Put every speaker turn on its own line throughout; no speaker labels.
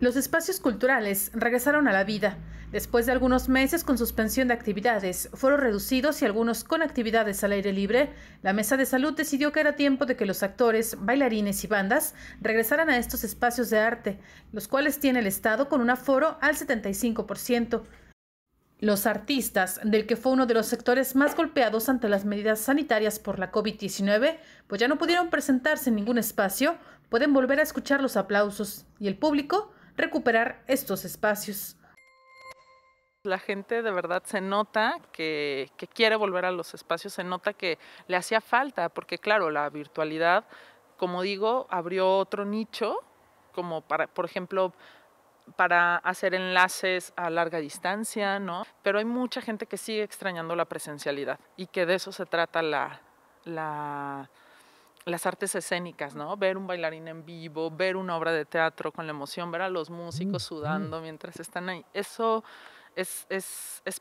Los espacios culturales regresaron a la vida. Después de algunos meses con suspensión de actividades, fueron reducidos y algunos con actividades al aire libre, la Mesa de Salud decidió que era tiempo de que los actores, bailarines y bandas regresaran a estos espacios de arte, los cuales tiene el Estado con un aforo al 75%. Los artistas, del que fue uno de los sectores más golpeados ante las medidas sanitarias por la COVID-19, pues ya no pudieron presentarse en ningún espacio, pueden volver a escuchar los aplausos y el público recuperar estos espacios.
La gente de verdad se nota que, quiere volver a los espacios, se nota que le hacía falta, porque claro, la virtualidad, como digo, abrió otro nicho, como para, por ejemplo, para hacer enlaces a larga distancia, ¿no? Pero hay mucha gente que sigue extrañando la presencialidad y que de eso se trata la las artes escénicas, ¿no? Ver un bailarín en vivo, ver una obra de teatro con la emoción, ver a los músicos sudando mientras están ahí. Eso es,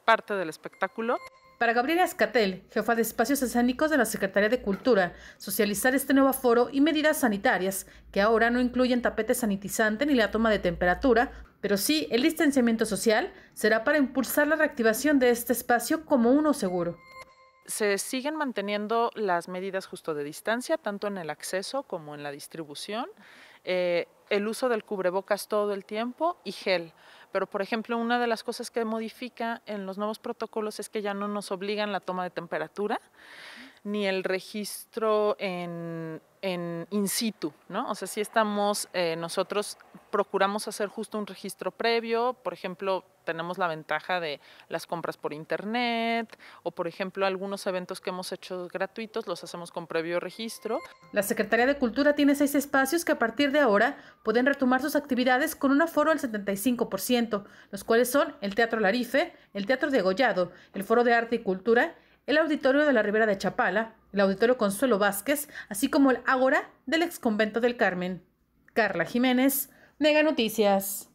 parte del espectáculo.
Para Gabriela Escatel, jefa de espacios escénicos de la Secretaría de Cultura, socializar este nuevo foro y medidas sanitarias, que ahora no incluyen tapete sanitizante ni la toma de temperatura, pero sí el distanciamiento social, será para impulsar la reactivación de este espacio como uno seguro
se siguen manteniendo las medidas justo de distancia, tanto en el acceso como en la distribución, eh, el uso del cubrebocas todo el tiempo y gel. Pero, por ejemplo, una de las cosas que modifica en los nuevos protocolos es que ya no nos obligan la toma de temperatura ni el registro en, in situ, ¿no? O sea, si estamos eh, nosotros procuramos hacer justo un registro previo, por ejemplo, tenemos la ventaja de las compras por internet o, por ejemplo, algunos eventos que hemos hecho gratuitos los hacemos
con previo registro. La Secretaría de Cultura tiene seis espacios que a partir de ahora pueden retomar sus actividades con un aforo del 75%, los cuales son el Teatro Larife, el Teatro de Agollado el Foro de Arte y Cultura, el Auditorio de la Ribera de Chapala, el Auditorio Consuelo Vázquez, así como el Ágora del Exconvento del Carmen. Carla Jiménez, Mega Noticias.